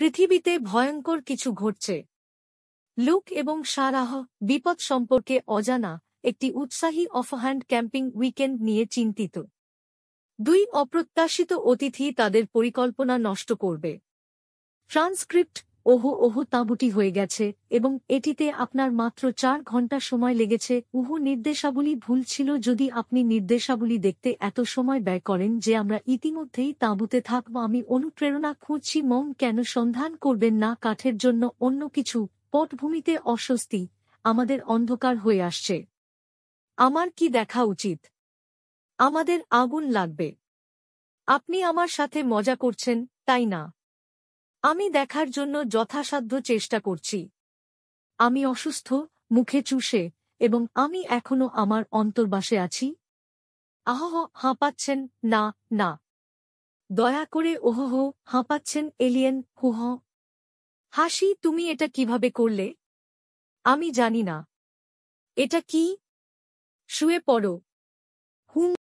পৃথিবীতে ভয়ঙ্কর কিছু ঘটছে লুক এবং সারাহ বিপদ সম্পর্কে অজানা একটি উৎসাহী অফহ্যান্ড ক্যাম্পিং উইকেন্ড নিয়ে চিন্তিত দুই অপ্রত্যাশিত অতিথি তাদের পরিকল্পনা নষ্ট করবে ট্রান্সক্রিপ্ট ওহো ওহো তাঁবুটি হয়ে গেছে এবং এটিতে আপনার মাত্র চার ঘন্টা সময় লেগেছে উহু নির্দেশাবলী ভুল ছিল যদি আপনি নির্দেশাবলী দেখতে এত সময় ব্যয় করেন যে আমরা ইতিমধ্যেই তাঁবুতে থাকব আমি অনুপ্রেরণা খুঁজছি মম কেন সন্ধান করবেন না কাঠের জন্য অন্য কিছু পটভূমিতে অস্বস্তি আমাদের অন্ধকার হয়ে আসছে আমার কি দেখা উচিত আমাদের আগুন লাগবে আপনি আমার সাথে মজা করছেন তাই না আমি দেখার জন্য যথাসাধ্য চেষ্টা করছি আমি অসুস্থ মুখে চুষে এবং আমি এখনো আমার অন্তর্বাসে আছি আহহ হাঁপাচ্ছেন না না দয়া করে ওহহ হাঁপাচ্ছেন এলিয়েন হুহ হাসি তুমি এটা কিভাবে করলে আমি জানি না এটা কি শুয়ে পড়ো হুম